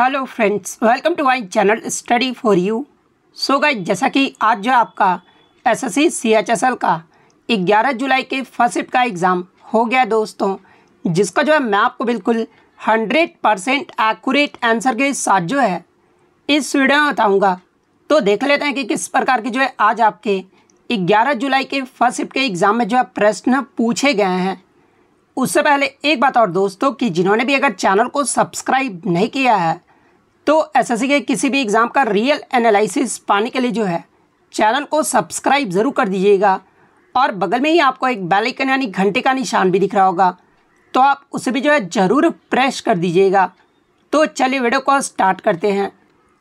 hello friends welcome to my channel study for you so guys जैसा कि आज जो आपका एसएससी सीएचएसएल का 11 जुलाई के फर्स्ट शिफ्ट का एग्ज़ाम हो गया दोस्तों जिसका जो है मैं आपको बिल्कुल 100 परसेंट एक्यूरेट आंसर के साथ जो है इस वीडियो में बताऊँगा तो देख लेते हैं कि किस प्रकार के जो है आज आपके ग्यारह जुलाई के फर्स्ट शिफ्ट के एग्ज़ाम में जो है प्रश्न पूछे गए हैं उससे पहले एक बात और दोस्तों कि जिन्होंने भी अगर चैनल को सब्सक्राइब नहीं किया है तो एसएससी के किसी भी एग्ज़ाम का रियल एनालिसिस पाने के लिए जो है चैनल को सब्सक्राइब ज़रूर कर दीजिएगा और बगल में ही आपको एक बेल आइकन यानी घंटे का निशान भी दिख रहा होगा तो आप उसे भी जो है ज़रूर प्रेस कर दीजिएगा तो चलिए वीडियो को स्टार्ट करते हैं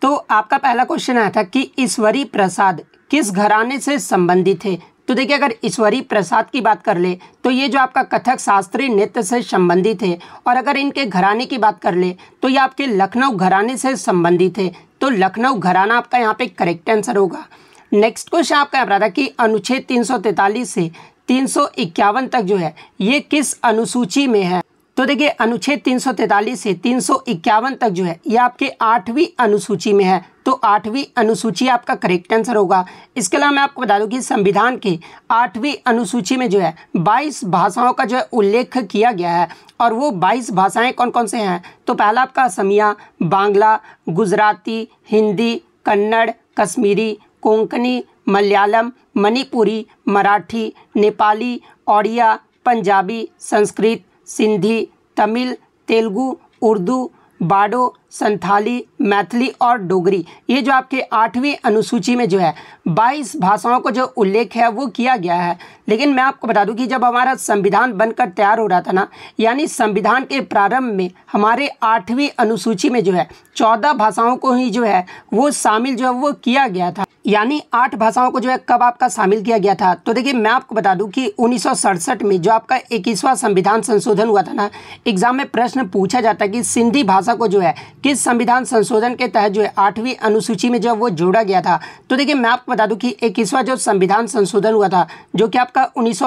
तो आपका पहला क्वेश्चन आया था कि ईश्वरी प्रसाद किस घराने से संबंधित थे तो देखिए अगर ईश्वरी प्रसाद की बात कर ले तो ये जो आपका कथक शास्त्रीय नृत्य से संबंधित है और अगर इनके घराने की बात कर ले तो ये आपके लखनऊ घराने से संबंधित है तो लखनऊ घराना आपका यहाँ पे करेक्ट आंसर होगा नेक्स्ट क्वेश्चन आपका यहाँ पर था कि अनुच्छेद तीन से तीन तक जो है ये किस अनुसूची में है तो देखिए अनुच्छेद 343 से 351 तक जो है ये आपके आठवीं अनुसूची में है तो आठवीं अनुसूची आपका करेक्ट आंसर होगा इसके अलावा मैं आपको बता दूं कि संविधान के आठवीं अनुसूची में जो है 22 भाषाओं का जो है उल्लेख किया गया है और वो 22 भाषाएं कौन कौन से हैं तो पहला आपका असमिया बांग्ला गुजराती हिंदी कन्नड़ कश्मीरी कोंकणी मलयालम मणिपुरी मराठी नेपाली ओडिया पंजाबी संस्कृत सिंधी तमिल तेलुगू उर्दू बाडो संथाली मैथिली और डोगरी ये जो आपके आठवीं अनुसूची में जो है बाईस भाषाओं को जो उल्लेख है वो किया गया है लेकिन मैं आपको बता दूं कि जब हमारा संविधान बनकर तैयार हो रहा था ना यानी संविधान के प्रारंभ में हमारे आठवीं अनुसूची में जो है चौदह भाषाओं को ही जो है वो शामिल जो है वो किया गया था यानी आठ भाषाओं को जो है कब आपका शामिल किया गया था तो देखिए मैं आपको बता दूं कि उन्नीस में जो आपका इक्कीसवां संविधान संशोधन हुआ था ना एग्जाम में प्रश्न पूछा जाता है कि सिंधी भाषा को जो है किस संविधान संशोधन के तहत जो है आठवीं अनुसूची में जो वो जोड़ा गया था तो देखिए मैं आपको बता दूं कि इक्कीसवा जो संविधान संशोधन हुआ था जो कि आपका उन्नीस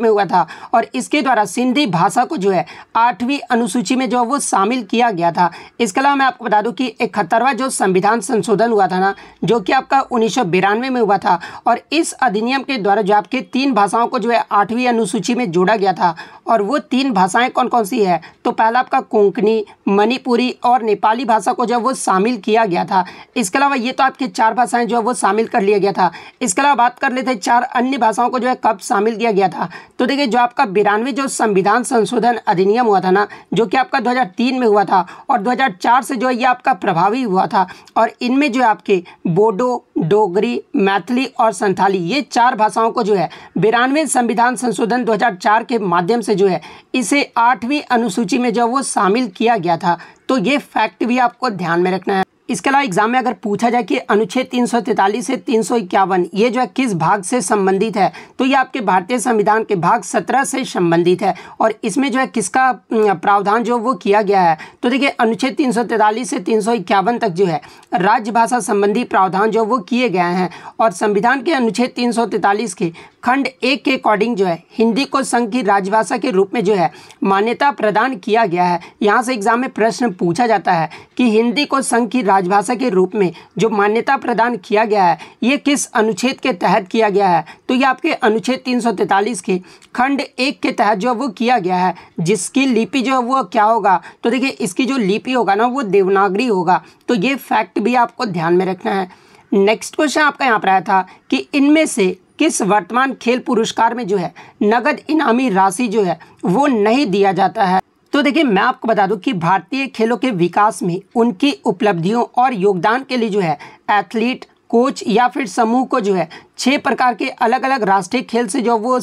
में हुआ था और इसके द्वारा सिंधी भाषा को जो है आठवीं अनुसूची में जो वो शामिल किया गया था इसके अलावा मैं आपको बता दूं कि इकहत्तरवा जो संविधान संशोधन हुआ था ना जो कि आपका उन्नीस में हुआ था और इस अधिनियम के द्वारा जो आपके तीन भाषाओं को जो है आठवीं अनुसूची में जोड़ा गया था और वो तीन भाषाएं कौन कौन सी है तो पहला आपका कोंकणी मणिपुरी और नेपाल नेपाली भाषा को जो है वो शामिल किया गया था इसके अलावा ये तो आपके चार भाषाएं जो है वो शामिल कर लिया गया था इसके अलावा बात कर लेते हैं चार अन्य भाषाओं को जो है कब शामिल किया गया था तो देखिए जो आपका बिरानवे जो संविधान संशोधन अधिनियम हुआ था ना जो कि आपका दो में हुआ था और दो से जो है ये आपका प्रभावी हुआ था और इनमें जो है आपके बोडो डोगरी मैथिली और संथाली ये चार भाषाओं को जो है बिरानवे संविधान संशोधन 2004 के माध्यम से जो है इसे आठवीं अनुसूची में जो वो शामिल किया गया था तो ये फैक्ट भी आपको ध्यान में रखना है इसके अलावा एग्जाम में अगर पूछा जाए कि अनुच्छेद तीन से तीन ये जो है किस भाग से संबंधित है तो ये आपके भारतीय संविधान के भाग 17 से संबंधित है और इसमें जो है किसका प्रावधान जो वो किया गया है तो देखिए अनुच्छेद तीन से तीन तक जो है राज्य भाषा संबंधी प्रावधान जो वो किए गए हैं और संविधान के अनुच्छेद तीन के खंड एक के अकॉर्डिंग जो है हिंदी को संघ की राजभाषा के रूप में जो है मान्यता प्रदान किया गया है यहाँ से एग्जाम में प्रश्न पूछा जाता है कि हिंदी को संघ की राजभाषा के रूप में जो मान्यता प्रदान किया गया है ये किस अनुच्छेद के तहत किया गया है तो ये आपके अनुच्छेद तीन के खंड एक के तहत जो है वो किया गया है जिसकी लिपि जो है वो क्या होगा तो देखिए इसकी जो लिपि होगा ना वो देवनागरी होगा तो ये फैक्ट भी आपको ध्यान में रखना है नेक्स्ट क्वेश्चन आपका यहाँ पर आया था कि इनमें से किस वर्तमान खेल पुरस्कार में जो है नगद इनामी राशि जो है वो नहीं दिया जाता है तो देखिए मैं आपको बता दूं कि भारतीय खेलों के विकास में उनकी उपलब्धियों और योगदान के लिए जो है एथलीट कोच या फिर समूह को जो है छह प्रकार के अलग अलग राष्ट्रीय खेल से जो वो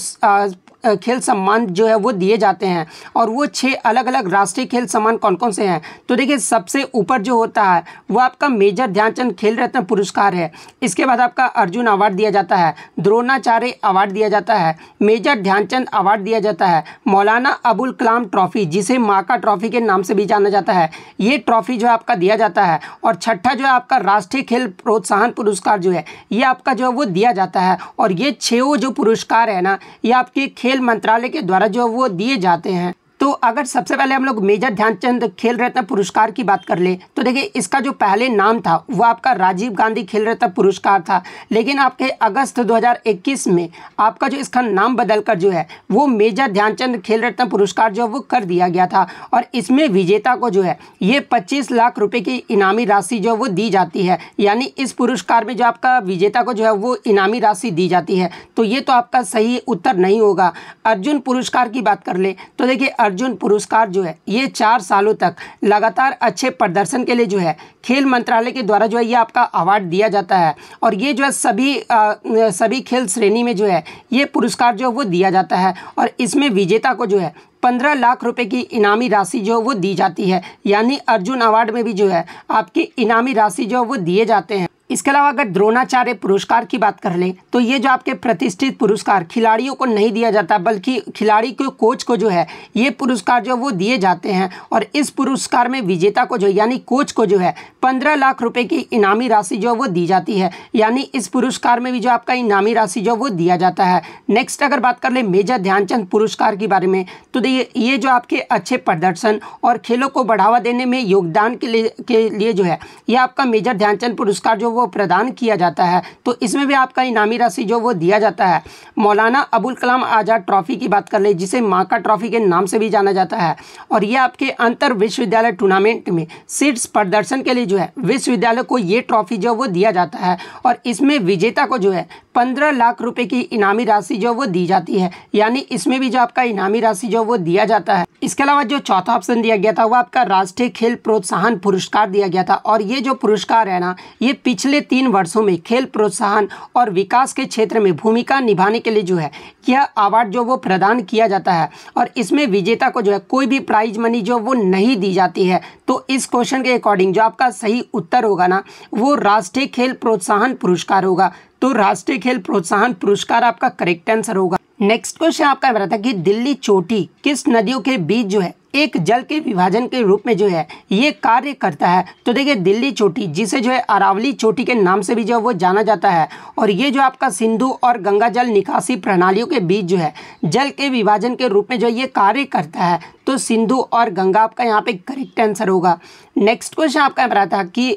खेल सम्मान जो है वो दिए जाते हैं और वो छः अलग अलग राष्ट्रीय खेल सम्मान कौन कौन से हैं तो देखिए सबसे ऊपर जो होता है वो आपका मेजर ध्यानचंद खेल रत्न पुरस्कार है इसके बाद आपका अर्जुन अवार्ड दिया जाता है द्रोणाचार्य अवार्ड दिया जाता है मेजर ध्यानचंद अवार्ड दिया जाता है मौलाना अबुल कलाम ट्रॉफी जिसे माका ट्रॉफी के नाम से भी जाना जाता है ये ट्रॉफी जो है आपका दिया जाता है और छठा जो है आपका राष्ट्रीय खेल प्रोत्साहन पुरस्कार जो है ये आपका जो है वो दिया जाता है और ये छः जो पुरस्कार है ना ये आपके खेल खेल मंत्रालय के द्वारा जो वो दिए जाते हैं तो अगर सबसे पहले हम लोग मेजर ध्यानचंद खेल रत्न पुरस्कार की बात कर ले तो देखिए इसका जो पहले नाम था वो आपका राजीव गांधी खेल रत्न पुरस्कार था लेकिन आपके अगस्त 2021 में आपका जो इसका नाम बदल कर जो है वो मेजर ध्यानचंद खेल रत्न पुरस्कार जो है वो कर दिया गया था और इसमें विजेता को जो है ये पच्चीस लाख रुपये की इनामी राशि जो वो दी जाती है यानी इस पुरस्कार में जो आपका विजेता को जो है वो इनामी राशि दी जाती है तो ये तो आपका सही उत्तर नहीं होगा अर्जुन पुरस्कार की बात कर ले तो देखिए अर्जुन पुरस्कार जो है ये चार सालों तक लगातार अच्छे प्रदर्शन के लिए जो है खेल मंत्रालय के द्वारा जो है ये आपका अवार्ड दिया जाता है और ये जो है सभी आ, सभी खेल श्रेणी में जो है ये पुरस्कार जो है वो दिया जाता है और इसमें विजेता को जो है पंद्रह लाख रुपए की इनामी राशि जो है वो दी जाती है यानी अर्जुन अवार्ड में भी जो है आपकी इनामी राशि जो है वो दिए जाते हैं इसके अलावा अगर द्रोणाचार्य पुरस्कार की बात कर लें तो ये जो आपके प्रतिष्ठित पुरस्कार खिलाड़ियों को नहीं दिया जाता बल्कि खिलाड़ी के कोच को जो है ये पुरस्कार जो वो दिए जाते हैं और इस पुरस्कार में विजेता को जो यानी कोच को जो है पंद्रह लाख रुपए की इनामी राशि जो वो दी जाती है यानी इस पुरस्कार में भी जो आपका इनामी राशि जो वो दिया जाता है नेक्स्ट अगर बात कर लें मेजर ध्यानचंद पुरस्कार के बारे में तो ये जो आपके अच्छे प्रदर्शन और खेलों को बढ़ावा देने में योगदान के लिए के लिए जो है यह आपका मेजर ध्यानचंद पुरस्कार जो वो प्रदान किया जाता है तो इसमें भी आपका इनामी राशि जो वो दिया जाता है मौलाना अबुल कलाम आज़ाद ट्रॉफ़ी की बात कर ले जिसे माका ट्रॉफ़ी के नाम से भी जाना जाता है और ये आपके अंतर विश्वविद्यालय टूर्नामेंट में सीट्स प्रदर्शन के लिए जो है विश्वविद्यालय को ये ट्रॉफ़ी जो वो दिया जाता है और इसमें विजेता को जो है पंद्रह लाख रुपये की इनामी राशि जो वो दी जाती है यानी इसमें भी जो आपका इनामी राशि जो वो दिया जाता है इसके अलावा जो चौथा ऑप्शन दिया गया था वो आपका राष्ट्रीय खेल प्रोत्साहन पुरस्कार दिया गया था और ये जो पुरस्कार है ना ये पिछले पिछले तीन वर्षों में खेल प्रोत्साहन और विकास के क्षेत्र में भूमिका निभाने के लिए जो है यह अवार्ड जो वो प्रदान किया जाता है और इसमें विजेता को जो है कोई भी प्राइज मनी जो वो नहीं दी जाती है तो इस क्वेश्चन के अकॉर्डिंग जो आपका सही उत्तर होगा ना वो राष्ट्रीय खेल प्रोत्साहन पुरस्कार होगा तो राष्ट्रीय खेल प्रोत्साहन पुरस्कार आपका करेक्ट आंसर होगा नेक्स्ट क्वेश्चन आपका बता था कि दिल्ली चोटी किस नदियों के बीच जो है एक जल के विभाजन के रूप में जो है ये कार्य करता है तो देखिए दिल्ली चोटी जिसे जो है अरावली चोटी के नाम से भी जो है वो जाना जाता है और ये जो आपका सिंधु और गंगा जल निकासी प्रणालियों के बीच जो है जल के विभाजन के रूप में जो है ये कार्य करता है तो सिंधु और गंगा आपका यहाँ पे करेक्ट आंसर होगा नेक्स्ट क्वेश्चन आपका यहाँ पर आता है कि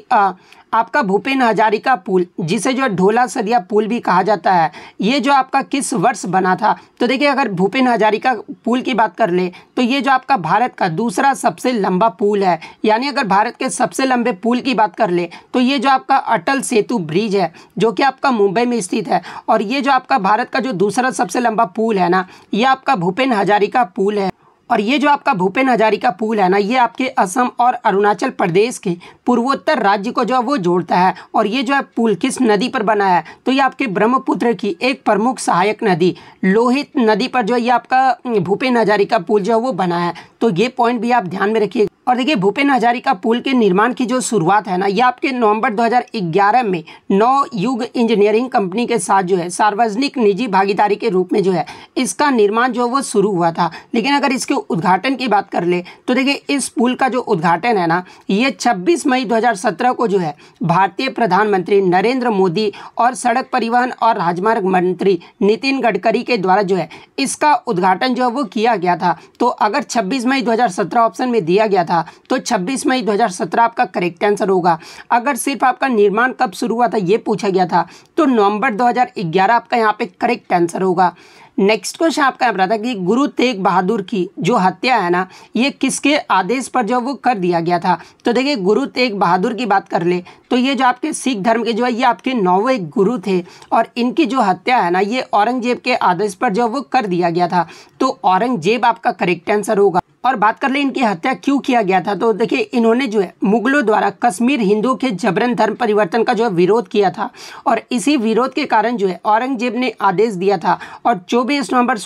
आपका भूपेन हजारिका पुल जिसे जो ढोला सदिया पुल भी कहा जाता है ये जो आपका किस वर्ष बना था तो देखिए अगर भूपेन हजारिका पुल की बात कर ले तो ये जो आपका भारत का दूसरा सबसे लंबा पुल है यानी अगर भारत के सबसे लंबे पुल की बात कर ले तो ये जो आपका अटल सेतु ब्रिज है जो कि आपका मुंबई में स्थित है और ये जो आपका भारत का जो दूसरा सबसे लंबा पुल है ना ये आपका भूपेन हजारिका पुल है और ये जो आपका भूपेन हजारिका पुल है ना ये आपके असम और अरुणाचल प्रदेश के पूर्वोत्तर राज्य को जो है वो जोड़ता है और ये जो है पुल किस नदी पर बना है तो ये आपके ब्रह्मपुत्र की एक प्रमुख सहायक नदी लोहित नदी पर जो है ये आपका भूपेन हजारिका पुल जो है वो बना है तो ये पॉइंट भी आप ध्यान में रखिए और देखिए भूपेन हजारिका पुल के निर्माण की जो शुरुआत है ना ये आपके नवंबर 2011 में नौ युग इंजीनियरिंग कंपनी के साथ जो है सार्वजनिक निजी भागीदारी के रूप में जो है इसका निर्माण जो वो शुरू हुआ था लेकिन अगर इसके उद्घाटन की बात कर ले तो देखिए इस पुल का जो उद्घाटन है ना ये छब्बीस मई दो को जो है भारतीय प्रधानमंत्री नरेंद्र मोदी और सड़क परिवहन और राजमार्ग मंत्री नितिन गडकरी के द्वारा जो है इसका उद्घाटन जो है वो किया गया था तो अगर छब्बीस मई दो ऑप्शन में दिया गया था था तो 26 मई 2017 आपका करेक्ट आंसर होगा अगर सिर्फ आपका निर्माण कब शुरू हुआ था ये पूछा गया था तो नवंबर 2011 आपका यहाँ पे करेक्ट आंसर होगा नेक्स्ट क्वेश्चन आपका बता था कि गुरु तेग बहादुर की जो हत्या है ना ये किसके आदेश पर जो वो कर दिया गया था तो देखिए गुरु तेग बहादुर की बात कर ले तो ये जो आपके सिख धर्म के जो है ये आपके नौवे गुरु थे और इनकी जो हत्या है ना ये औरंगजेब के आदेश पर जो वो कर दिया गया था तो औरंगजेब आपका करेक्ट आंसर होगा और बात कर ले इनकी हत्या क्यों किया गया था तो देखिए इन्होंने जो है मुगलों द्वारा कश्मीर हिंदुओं के जबरन धर्म परिवर्तन का जो है विरोध किया था और इसी विरोध के कारण जो है औरंगजेब ने आदेश दिया था और जो चौबीस नवंबर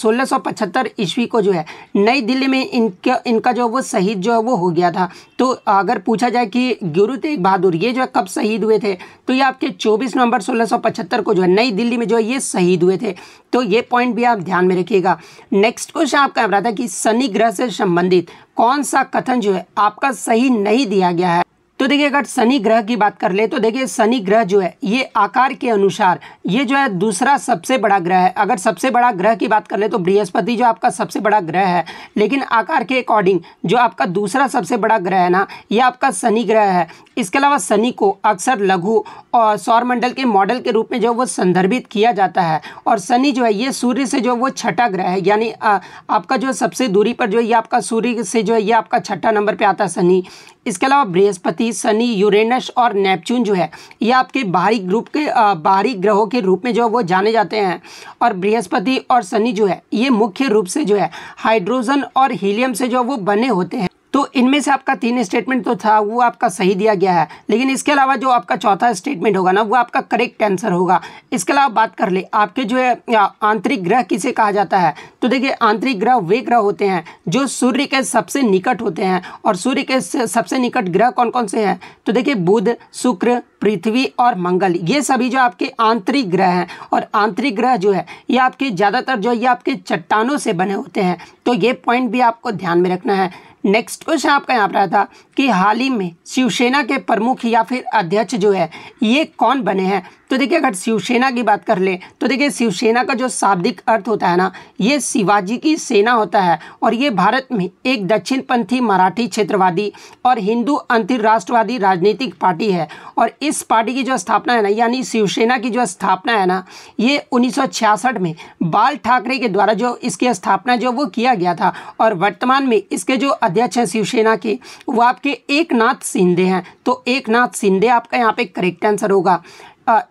सोलह सौ पचहत्तर ईस्वी को जो है नई दिल्ली में इनका इनका जो वो शहीद जो है वो हो गया था तो अगर पूछा जाए कि गुरु तेग बहादुर ये जो है कब शहीद हुए थे तो ये आपके चौबीस नवंबर सोलह सौ पचहत्तर को जो है नई दिल्ली में जो है ये शहीद हुए थे तो ये पॉइंट भी आप ध्यान में रखिएगा नेक्स्ट क्वेश्चन आपका रहा था कि शनि ग्रह से संबंधित कौन सा कथन जो है आपका सही नहीं दिया गया है तो देखिए अगर शनि ग्रह की बात कर ले तो देखिए शनि ग्रह जो है ये आकार के अनुसार ये जो है दूसरा सबसे बड़ा ग्रह है अगर सबसे बड़ा ग्रह की बात कर ले तो बृहस्पति जो आपका सबसे बड़ा ग्रह है लेकिन आकार के अकॉर्डिंग जो आपका दूसरा सबसे बड़ा ग्रह है ना ये आपका शनि ग्रह है इसके अलावा शनि को अक्सर लघु और सौरमंडल के मॉडल के रूप में जो वो संदर्भित किया जाता है और शनि जो है ये सूर्य से जो वो छठा ग्रह है यानी आपका जो सबसे दूरी पर जो ये आपका सूर्य से जो है ये आपका छठा नंबर पर आता है शनि इसके अलावा बृहस्पति शनि यूरेनस और नेपच्यून जो है ये आपके बाहरी ग्रुप के बाहरी ग्रहों के रूप में जो है वो जाने जाते हैं और बृहस्पति और शनि जो है ये मुख्य रूप से जो है हाइड्रोजन और हीलियम से जो है वो बने होते हैं तो इनमें से आपका तीन स्टेटमेंट तो था वो आपका सही दिया गया है लेकिन इसके अलावा जो आपका चौथा स्टेटमेंट होगा ना वो आपका करेक्ट आंसर होगा इसके अलावा बात कर ले आपके जो है आंतरिक ग्रह किसे कहा जाता है तो देखिए आंतरिक ग्रह वे ग्रह होते हैं जो सूर्य के सबसे निकट होते हैं और सूर्य के सबसे निकट ग्रह कौन कौन से हैं तो देखिए बुध शुक्र पृथ्वी और मंगल ये सभी जो आपके आंतरिक ग्रह हैं और आंतरिक ग्रह जो है ये आपके ज़्यादातर जो है ये आपके चट्टानों से बने होते हैं तो ये पॉइंट भी आपको ध्यान में रखना है नेक्स्ट क्वेश्चन आपका यहाँ पर आया था कि हाल ही में शिवसेना के प्रमुख या फिर अध्यक्ष जो है ये कौन बने हैं तो देखिए अगर शिवसेना की बात कर लें तो देखिए शिवसेना का जो शाब्दिक अर्थ होता है ना ये शिवाजी की सेना होता है और ये भारत में एक दक्षिणपंथी मराठी क्षेत्रवादी और हिंदू अंतर्राष्ट्रवादी राजनीतिक पार्टी है और इस पार्टी की जो स्थापना है ना यानी शिवसेना की जो स्थापना है ना ये उन्नीस में बाल ठाकरे के द्वारा जो इसकी स्थापना जो वो किया गया था और वर्तमान में इसके जो अध्यक्ष हैं शिवसेना के वो आपके एक नाथ हैं तो एक नाथ आपका यहाँ पे करेक्ट आंसर होगा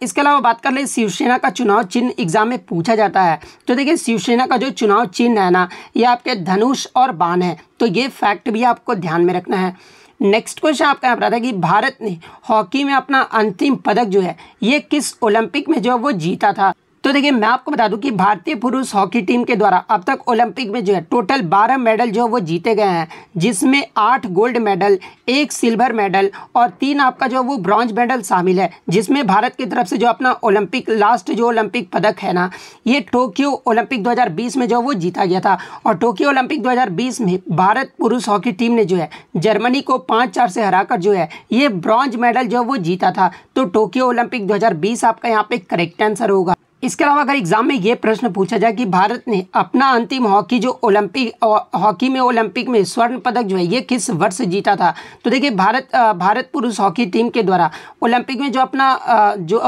इसके अलावा बात कर ले शिवसेना का चुनाव चिन्ह एग्जाम में पूछा जाता है तो देखिए शिवसेना का जो चुनाव चिन्ह है ना ये आपके धनुष और बाण है तो ये फैक्ट भी आपको ध्यान में रखना है नेक्स्ट क्वेश्चन आपका यहाँ पर था कि भारत ने हॉकी में अपना अंतिम पदक जो है ये किस ओलंपिक में जो है वो जीता था तो देखिए मैं आपको बता दूं कि भारतीय पुरुष हॉकी टीम के द्वारा अब तक ओलंपिक में जो है टोटल बारह मेडल जो है वो जीते गए हैं जिसमें आठ गोल्ड मेडल एक सिल्वर मेडल और तीन आपका जो है वो ब्रॉन्ज मेडल शामिल है जिसमें भारत की तरफ से जो अपना ओलंपिक लास्ट जो ओलंपिक पदक है ना ये टोक्यो ओलंपिक दो में जो वो जीता गया था और टोक्यो ओलंपिक दो में भारत पुरुष हॉकी टीम ने जो है जर्मनी को पाँच चार से हरा जो है ये ब्रॉन्ज मेडल जो वो जीता था तो टोक्यो ओलंपिक दो आपका यहाँ पे करेक्ट आंसर होगा इसके अलावा अगर एग्जाम में ये प्रश्न पूछा जाए कि भारत ने अपना अंतिम हॉकी जो ओलंपिक हॉकी में ओलंपिक में स्वर्ण पदक जो है ये किस वर्ष जीता था तो देखिए भारत भारत पुरुष हॉकी टीम के द्वारा ओलंपिक में जो अपना जो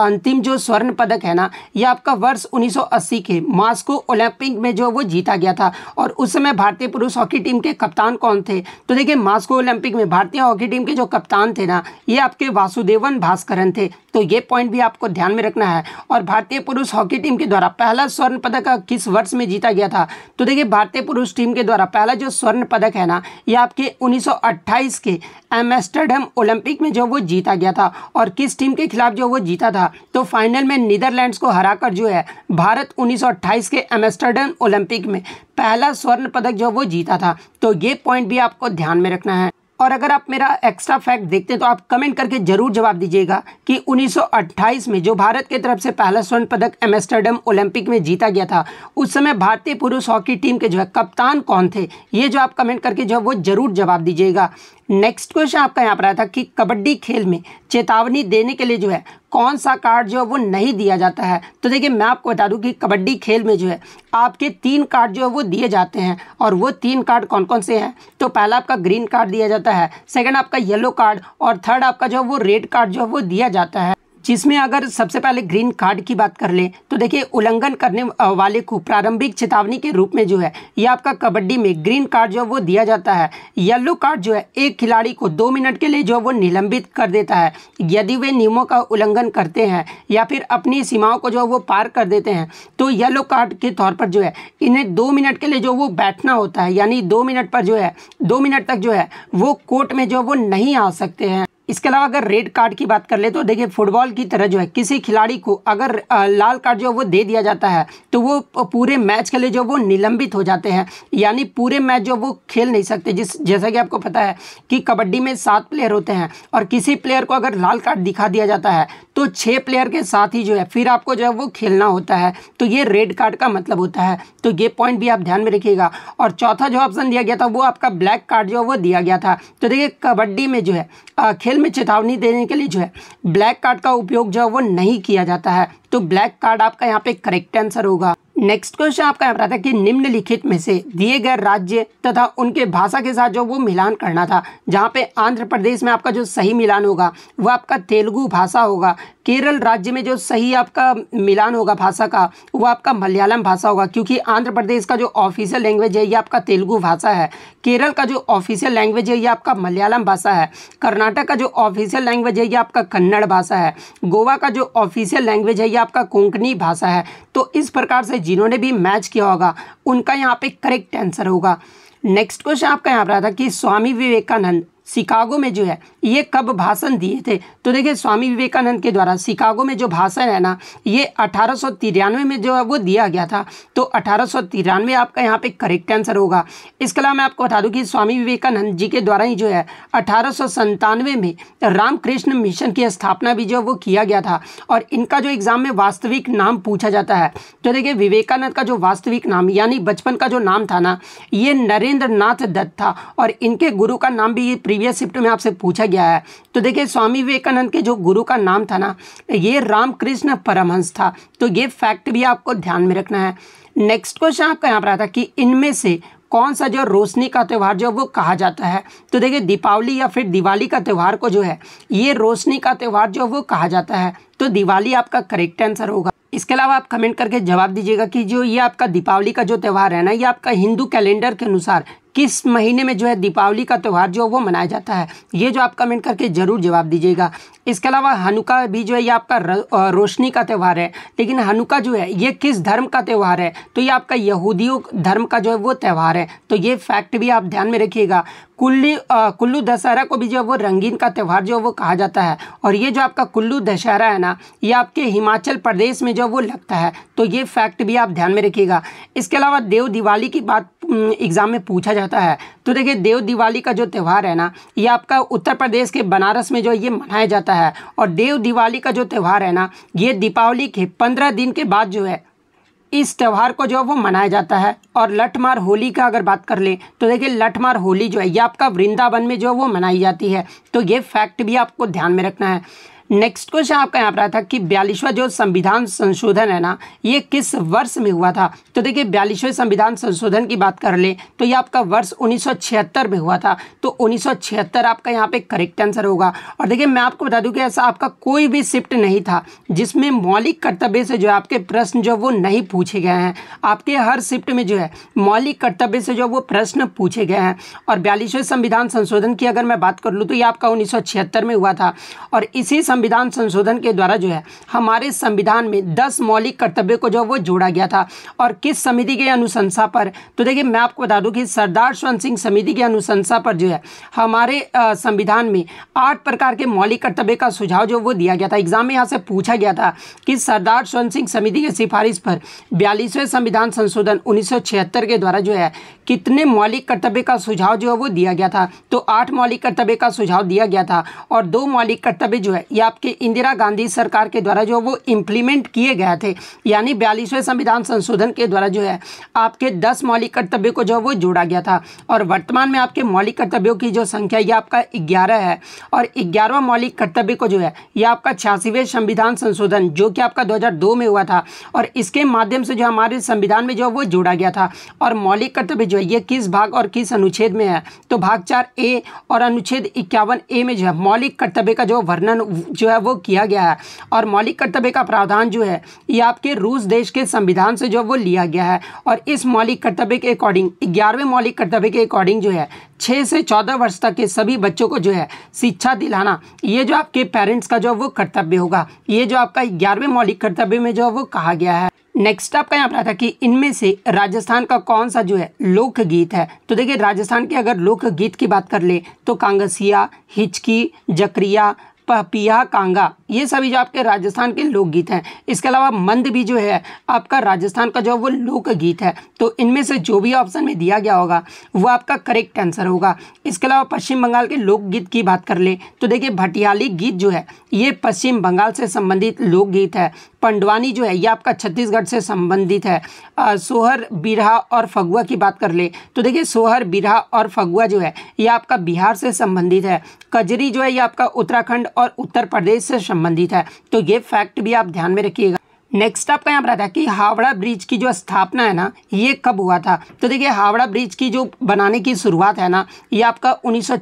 अंतिम जो स्वर्ण पदक है ना ये आपका वर्ष 1980 के मास्को ओलंपिक में जो वो जीता गया था और उस समय भारतीय पुरुष हॉकी टीम के कप्तान कौन थे तो देखिए मास्को ओलंपिक में भारतीय हॉकी टीम के जो कप्तान थे ना ये आपके वासुदेवन भास्करन थे तो ये पॉइंट भी आपको ध्यान में रखना है और भारतीय पुरुष हॉकी टीम के द्वारा पहला स्वर्ण पदक किस वर्ष में जीता गया था तो देखिए भारतीय पुरुष टीम के द्वारा पहला जो स्वर्ण पदक है ना ये आपके 1928 के एमस्टरडम ओलंपिक में जो वो जीता गया था और किस टीम के खिलाफ जो वो जीता था था तो फाइनल में नीदरलैंड्स को हराकर जो है भारत 1928 के एम्स्टर्डम ओलंपिक में पहला स्वर्ण पदक जो वो जीता था तो ये पॉइंट भी आपको ध्यान में रखना है और अगर आप मेरा एक्स्ट्रा फैक्ट देखते हैं तो आप कमेंट करके जरूर जवाब दीजिएगा कि 1928 में जो भारत की तरफ से पहला स्वर्ण पदक एम्स्टर्डम ओलंपिक में जीता गया था उस समय भारतीय पुरुष हॉकी टीम के जो है कप्तान कौन थे ये जो आप कमेंट करके जो है वो जरूर जवाब दीजिएगा नेक्स्ट क्वेश्चन आपका यहाँ पर आया था कि कबड्डी खेल में चेतावनी देने के लिए जो है कौन सा कार्ड जो है वो नहीं दिया जाता है तो देखिए मैं आपको बता दूं कि कबड्डी खेल में जो है आपके तीन कार्ड जो है वो दिए जाते हैं और वो तीन कार्ड कौन कौन से हैं तो पहला आपका ग्रीन कार्ड दिया जाता है सेकंड आपका येलो कार्ड और थर्ड आपका जो है वो रेड कार्ड जो है वो दिया जाता है जिसमें अगर सबसे पहले ग्रीन कार्ड की बात कर लें तो देखिए उल्लंघन करने वाले को प्रारंभिक चेतावनी के रूप में जो है यह आपका कबड्डी में ग्रीन कार्ड जो है वो दिया जाता है येलो कार्ड जो है एक खिलाड़ी को दो मिनट के लिए जो है वो निलंबित कर देता है यदि वे नियमों का उल्लंघन करते हैं या फिर अपनी सीमाओं को जो है वो पार कर देते हैं तो येलो कार्ड के तौर पर जो है इन्हें दो मिनट के लिए जो वो बैठना होता है यानी दो मिनट पर जो है दो मिनट तक जो है वो कोर्ट में जो है वो नहीं आ सकते हैं इसके अलावा अगर रेड कार्ड की बात कर ले तो देखिए फुटबॉल की तरह जो है किसी खिलाड़ी को अगर लाल कार्ड जो है वो दे दिया जाता है तो वो पूरे मैच के लिए जो वो निलंबित हो जाते हैं यानी पूरे मैच जो वो खेल नहीं सकते जिस जैसा कि आपको पता है कि कबड्डी में सात प्लेयर होते हैं और किसी प्लेयर को अगर लाल कार्ड दिखा दिया जाता है तो छः प्लेयर के साथ ही जो है फिर आपको जो है वो खेलना होता है तो ये रेड कार्ड का मतलब होता है तो ये पॉइंट भी आप ध्यान में रखिएगा और चौथा जो ऑप्शन दिया गया था वो आपका ब्लैक कार्ड जो है वो दिया गया था तो देखिए कबड्डी में जो है खेल में चेतावनी देने के लिए जो है ब्लैक कार्ड का उपयोग जो है वो नहीं किया जाता है तो ब्लैक कार्ड आपका यहाँ पे करेक्ट आंसर होगा नेक्स्ट क्वेश्चन आपका यहाँ पर आता है कि निम्नलिखित में से दिए गए राज्य तथा उनके भाषा के साथ जो वो मिलान करना था जहाँ पे आंध्र प्रदेश में आपका जो सही मिलान होगा वो आपका तेलुगु भाषा होगा केरल राज्य में जो सही आपका मिलान होगा भाषा का वो आपका मलयालम भाषा होगा क्योंकि आंध्र प्रदेश का जो ऑफिशियल लैंग्वेज है ये आपका तेलुगु भाषा है केरल का जो ऑफिशियल लैंग्वेज है ये आपका मलयालम भाषा है कर्नाटक का जो ऑफिशियल लैंग्वेज है ये आपका कन्नड़ भाषा है गोवा का जो ऑफिशियल लैंग्वेज है ये आपका कोंकणी भाषा है तो इस प्रकार से जिन्होंने भी मैच किया होगा उनका यहाँ पे करेक्ट आंसर होगा नेक्स्ट क्वेश्चन आपका यहाँ पर रहा था कि स्वामी विवेकानंद शिकागो में जो है ये कब भाषण दिए थे तो देखिए स्वामी विवेकानंद के द्वारा शिकागो में जो भाषण है ना ये अठारह में जो है वो दिया गया था तो अठारह आपका यहाँ पे करेक्ट आंसर होगा इसके अलावा मैं आपको बता दूँ कि स्वामी विवेकानंद जी के द्वारा ही जो है अठारह में रामकृष्ण मिशन की स्थापना भी जो है वो किया गया था और इनका जो एग्ज़ाम में वास्तविक नाम पूछा जाता है तो देखिए विवेकानंद का जो वास्तविक नाम यानी बचपन का जो नाम था ना ये नरेंद्र नाथ दत्त था और इनके गुरु का नाम भी प्रीवियस शिफ्ट में आपसे पूछा गया है तो देखिए स्वामी विवेकानंद के जो गुरु का नाम था ना ये रामकृष्ण परमहंस था तो ये फैक्ट भी आपको ध्यान में रखना है नेक्स्ट क्वेश्चन आपका यहाँ पर आता कि इनमें से कौन सा जो रोशनी का त्यौहार जो वो कहा जाता है तो देखिए दीपावली या फिर दिवाली का त्यौहार को जो है ये रोशनी का त्यौहार जो वो कहा जाता है तो दिवाली आपका करेक्ट आंसर होगा इसके अलावा आप कमेंट करके जवाब दीजिएगा कि जो ये आपका दीपावली का जो त्यौहार है ना ये आपका हिंदू कैलेंडर के अनुसार किस महीने में जो है दीपावली का त्यौहार जो वो मनाया जाता है ये जो आप कमेंट करके ज़रूर जवाब दीजिएगा इसके अलावा हनुका भी जो है ये आपका रोशनी का त्यौहार है लेकिन हनुका जो है ये किस धर्म का त्यौहार है तो ये आपका यहूदियों धर्म का जो है वो त्यौहार है तो ये फैक्ट भी आप ध्यान में रखिएगा कुल्ली कुल्लू दशहरा को भी जो है वो रंगीन का त्यौहार जो है वो कहा जाता है और ये जो आपका कुल्लू दशहरा है ना ये आपके हिमाचल प्रदेश में जो वो लगता है तो ये फैक्ट भी आप ध्यान में रखिएगा इसके अलावा देव दिवाली की बात हम्म, एग्ज़ाम में पूछा जाता है तो देखिए देव दिवाली का जो त्यौहार है ना ये आपका उत्तर प्रदेश के बनारस में जो ये मनाया जाता है और देव दिवाली का जो त्यौहार है ना ये दीपावली के पंद्रह दिन के बाद जो है इस त्यौहार को जो है वो मनाया जाता है और लठमार होली का अगर बात कर लें तो देखिए लठमार होली जो है ये आपका वृंदावन में जो है वो मनाई जाती है तो ये फैक्ट भी आपको ध्यान में रखना है नेक्स्ट क्वेश्चन आपका यहाँ पर आया था कि बयालीसवा जो संविधान संशोधन है ना ये किस वर्ष में हुआ था तो देखिए बयालीसवें संविधान संशोधन की बात कर ले तो ये आपका वर्ष 1976 में हुआ था तो 1976 आपका यहाँ पे करेक्ट आंसर होगा और देखिए मैं आपको बता दूं कि ऐसा आपका कोई भी शिफ्ट नहीं था जिसमें मौलिक कर्तव्य से जो है आपके प्रश्न जो वो नहीं पूछे गए हैं आपके हर शिफ्ट में जो है मौलिक कर्तव्य से जो वो प्रश्न पूछे गए हैं और बयालीसवें संविधान संशोधन की अगर मैं बात कर लूँ तो ये आपका उन्नीस में हुआ था और इसी संविधान संशोधन के द्वारा जो है हमारे संविधान में दस मौलिक कर्तव्य को जो वो जोड़ा गया था और किस समिति के अनुशंसा पर तो देखिए मैं आपको बता दूं कि सरदार स्वर्ण सिंह समिति की अनुशंसा पर जो है हमारे संविधान में आठ प्रकार के मौलिक कर्तव्य का सुझाव जो वो दिया गया था एग्जाम में यहाँ से पूछा गया था कि सरदार स्वर्ण सिंह समिति की सिफारिश पर बयालीसवें संविधान संशोधन उन्नीस के द्वारा जो है कितने मौलिक कर्तव्य का सुझाव जो है वो दिया गया था तो आठ मौलिक कर्तव्य का सुझाव दिया गया था और दो मौलिक कर्तव्य जो है या आपके इंदिरा गांधी सरकार के द्वारा जो वो इम्प्लीमेंट किए गए थे यानी बयालीसवें संविधान संशोधन के द्वारा जो है आपके दस मौलिक कर्तव्य को जो वो जोड़ा गया था और वर्तमान में आपके मौलिक कर्तव्यों की जो संख्या यह आपका ग्यारह है और ग्यारहवा मौलिक कर्तव्य को जो है यह आपका छियासीवें संविधान संशोधन जो कि आपका दो में हुआ था और इसके माध्यम से जो हमारे संविधान में जो वो जोड़ा गया था और मौलिक कर्तव्य जो है ये किस भाग और किस अनुच्छेद में है तो भाग चार ए और अनुच्छेद इक्यावन ए में जो है मौलिक कर्तव्य का जो वर्णन जो है वो किया गया है और मौलिक कर्तव्य का प्रावधान जो है ये आपके रूस देश के संविधान से जो है वो लिया गया है और इस मौलिक कर्तव्य के अकॉर्डिंग ग्यारहवें मौलिक कर्तव्य के अकॉर्डिंग जो है छः से चौदह वर्ष तक के सभी बच्चों को जो है शिक्षा दिलाना ये जो आपके पेरेंट्स का जो है वो कर्तव्य होगा ये जो आपका ग्यारहवें मौलिक कर्तव्य में जो है वो कहा गया है नेक्स्ट आपका यहाँ पर आता कि इनमें से राजस्थान का कौन सा जो है लोकगीत है तो देखिए राजस्थान के अगर लोकगीत की बात कर ले तो कांगसिया हिचकी जकरिया पपिया कांगा ये सभी जो आपके राजस्थान के लोकगीत हैं इसके अलावा मंद भी जो है आपका राजस्थान का जो है वो लोकगीत है तो इनमें से जो भी ऑप्शन में दिया गया होगा वो आपका करेक्ट आंसर होगा इसके अलावा पश्चिम बंगाल के लोकगीत की बात कर ले तो देखिए भटियाली गीत जो है ये पश्चिम बंगाल से संबंधित लोकगीत है पंडवानी जो है ये आपका छत्तीसगढ़ से संबंधित है आ, सोहर बिरहा और फगुआ की बात कर ले तो देखिए सोहर बिरहा और फगुआ जो है ये आपका बिहार से संबंधित है कजरी जो है ये आपका उत्तराखंड और उत्तर प्रदेश से संबंधित है तो ये फैक्ट भी आप ध्यान में रखिएगा नेक्स्ट आपका यहाँ पर आता है कि हावड़ा ब्रिज की जो स्थापना है ना ये कब हुआ था तो देखिए हावड़ा ब्रिज की जो बनाने की शुरुआत है ना ये आपका उन्नीस सौ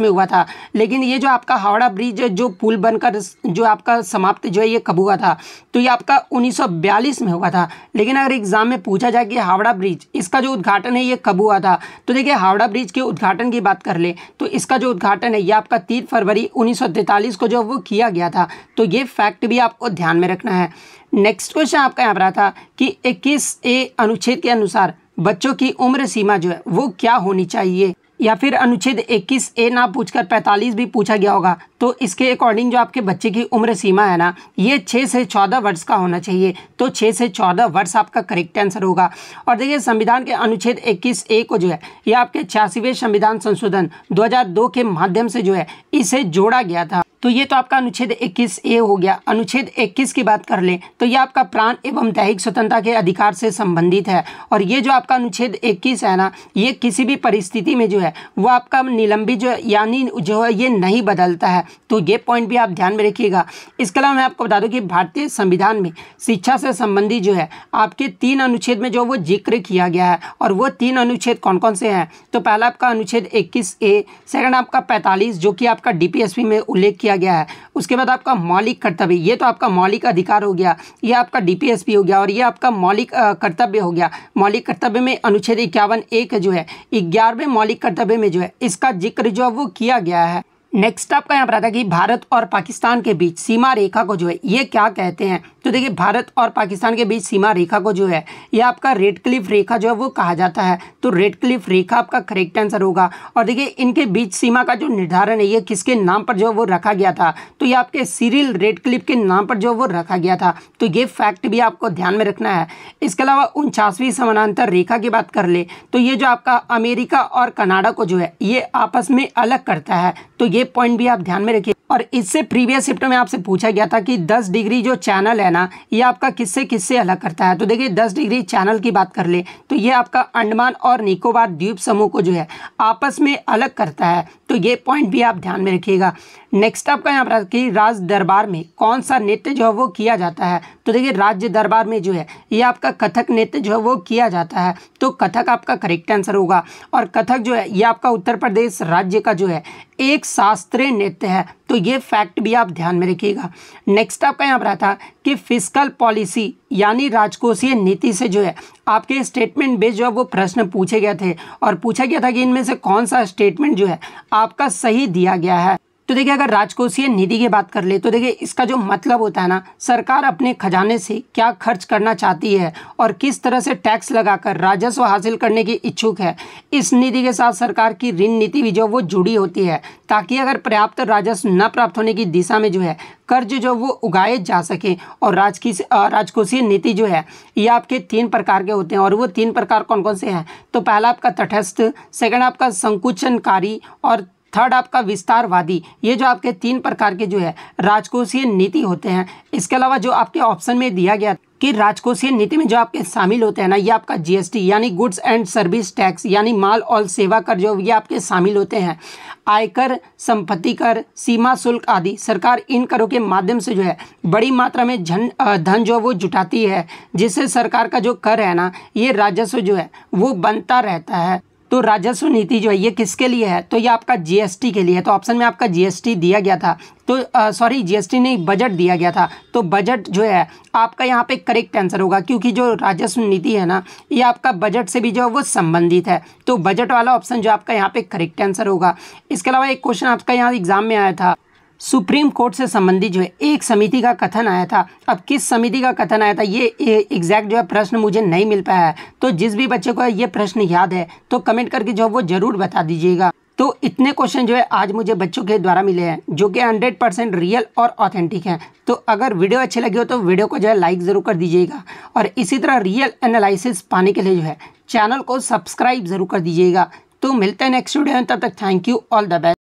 में हुआ था लेकिन ये जो आपका हावड़ा ब्रिज जो पुल बनकर जो आपका समाप्त जो है ये कब हुआ था तो ये आपका 1942 में हुआ था लेकिन अगर एग्जाम में पूछा जाए कि हावड़ा ब्रिज इसका जो उद्घाटन है ये कब हुआ था तो देखिए हावड़ा ब्रिज के उद्घाटन की बात कर ले तो इसका जो उद्घाटन है ये आपका तीन फरवरी उन्नीस को जो वो किया गया था तो ये फैक्ट भी आपको ध्यान में रखना है है नेक्स्ट क्वेश्चन आपका यहाँ पर आया था कि इक्कीस ए अनुच्छेद के अनुसार बच्चों की उम्र सीमा जो है वो क्या होनी चाहिए या फिर अनुच्छेद 21 ए ना पूछकर 45 भी पूछा गया होगा तो इसके अकॉर्डिंग जो आपके बच्चे की उम्र सीमा है ना ये 6 से 14 वर्ष का होना चाहिए तो 6 से 14 वर्ष आपका करेक्ट आंसर होगा और देखिए संविधान के अनुच्छेद 21 ए को जो है ये आपके छियासीवें संविधान संशोधन 2002 के माध्यम से जो है इसे जोड़ा गया था तो ये तो आपका अनुच्छेद 21 ए हो गया अनुच्छेद 21 की बात कर लें तो ये आपका प्राण एवं दैहिक स्वतंत्रता के अधिकार से संबंधित है और ये जो आपका अनुच्छेद 21 है ना ये किसी भी परिस्थिति में जो है वो आपका निलंबित जो यानी जो है ये नहीं बदलता है तो ये पॉइंट भी आप ध्यान में रखिएगा इसके अलावा मैं आपको बता दूँ कि भारतीय संविधान में शिक्षा से संबंधित जो है आपके तीन अनुच्छेद में जो वो जिक्र किया गया है और वो तीन अनुच्छेद कौन कौन से हैं तो पहला आपका अनुच्छेद इक्कीस ए सेकेंड आपका पैंतालीस जो कि आपका डी में उल्लेख किया दिया गया है उसके बाद आपका मौलिक कर्तव्य ये तो आपका मौलिक अधिकार हो गया ये आपका डीपीएसपी हो गया और ये आपका मौलिक कर्तव्य हो गया मौलिक कर्तव्य में अनुच्छेद इक्यावन एक जो है ग्यारहवें मौलिक कर्तव्य में जो है इसका जिक्र जो है वो किया गया है नेक्स्ट आपका यहाँ पर आता है कि भारत और पाकिस्तान के बीच सीमा रेखा को जो है ये क्या कहते हैं तो देखिए भारत और पाकिस्तान के बीच सीमा रेखा को जो है ये आपका रेड क्लिफ रेखा जो है वो कहा जाता है तो रेड क्लिफ रेखा आपका करेक्ट आंसर होगा और देखिए इनके बीच सीमा का जो निर्धारण है ये किसके नाम पर जो है वो रखा गया था तो ये आपके सीरियल रेड क्लिफ के नाम पर जो है वो रखा गया था तो ये फैक्ट भी आपको ध्यान में रखना है इसके अलावा उनचासवीं समानांतर रेखा की बात कर ले तो ये जो आपका अमेरिका और कनाडा को जो है ये आपस में अलग करता है तो ये पॉइंट भी आप ध्यान में रखिए और इससे प्रीवियस शिफ्ट में आपसे पूछा गया था कि 10 डिग्री जो चैनल है ना ये आपका किससे किससे अलग करता है तो देखिए 10 डिग्री चैनल की बात कर ले तो ये आपका अंडमान और निकोबार द्वीप समूह को जो है आपस में अलग करता है तो ये पॉइंट भी आप ध्यान में रखिएगा नेक्स्ट आपका यहाँ पर कि राज दरबार में कौन सा नृत्य जो है वो किया जाता है तो देखिए राज्य दरबार में जो है ये आपका कथक नृत्य जो है वो किया जाता है तो कथक आपका करेक्ट आंसर होगा और कथक जो है ये आपका उत्तर प्रदेश राज्य का जो है एक शास्त्रीय नृत्य है तो ये फैक्ट भी आप ध्यान में रखिएगा नेक्स्ट आपका यहाँ पर था कि फिजिकल पॉलिसी यानी राजकोषीय नीति से जो है आपके स्टेटमेंट बेस जो है वो प्रश्न पूछे गए थे और पूछा गया था कि इनमें से कौन सा स्टेटमेंट जो है आपका सही दिया गया है तो देखिए अगर राजकोषीय निधि की बात कर ले तो देखिए इसका जो मतलब होता है ना सरकार अपने खजाने से क्या खर्च करना चाहती है और किस तरह से टैक्स लगाकर राजस्व हासिल करने की इच्छुक है इस निधि के साथ सरकार की ऋण नीति भी जो वो जुड़ी होती है ताकि अगर पर्याप्त राजस्व न प्राप्त होने की दिशा में जो है कर्ज जो वो उगाए जा सके और राजकी राजकोषीय नीति जो है ये आपके तीन प्रकार के होते हैं और वो तीन प्रकार कौन कौन से हैं तो पहला आपका तटस्थ सेकंड आपका संकुचनकारी और थर्ड आपका विस्तारवादी ये जो आपके तीन प्रकार के जो है राजकोषीय नीति होते हैं इसके अलावा जो आपके ऑप्शन में दिया गया कि राजकोषीय नीति में जो आपके शामिल होते हैं ना ये आपका जीएसटी यानी गुड्स एंड सर्विस टैक्स यानी माल और सेवा कर जो ये आपके शामिल होते हैं आयकर संपत्ति कर सीमा शुल्क आदि सरकार इन करों के माध्यम से जो है बड़ी मात्रा में जन, धन जो वो जुटाती है जिससे सरकार का जो कर है ना ये राजस्व जो है वो बनता रहता है तो राजस्व नीति जो है ये किसके लिए है तो ये आपका जीएसटी के लिए है तो ऑप्शन में आपका जीएसटी दिया गया था तो सॉरी जीएसटी नहीं बजट दिया गया था तो बजट जो है आपका यहाँ पे करेक्ट आंसर होगा क्योंकि जो राजस्व नीति है ना ये आपका बजट से भी जो है वो संबंधित है तो बजट वाला ऑप्शन जो आपका यहाँ पे करेक्ट आंसर होगा इसके अलावा एक क्वेश्चन आपका यहाँ एग्जाम में आया था सुप्रीम कोर्ट से संबंधित जो है एक समिति का कथन आया था अब किस समिति का कथन आया था ये एग्जैक्ट जो है प्रश्न मुझे नहीं मिल पाया है तो जिस भी बच्चे को ये प्रश्न याद है तो कमेंट करके जो है वो ज़रूर बता दीजिएगा तो इतने क्वेश्चन जो है आज मुझे बच्चों के द्वारा मिले हैं जो कि 100 परसेंट रियल और ऑथेंटिक हैं तो अगर वीडियो अच्छी लगी हो तो वीडियो को जो है लाइक ज़रूर कर दीजिएगा और इसी तरह रियल एनालिसिस पाने के लिए जो है चैनल को सब्सक्राइब ज़रूर कर दीजिएगा तो मिलते हैं नेक्स्ट वीडियो में तब तक thank you all the best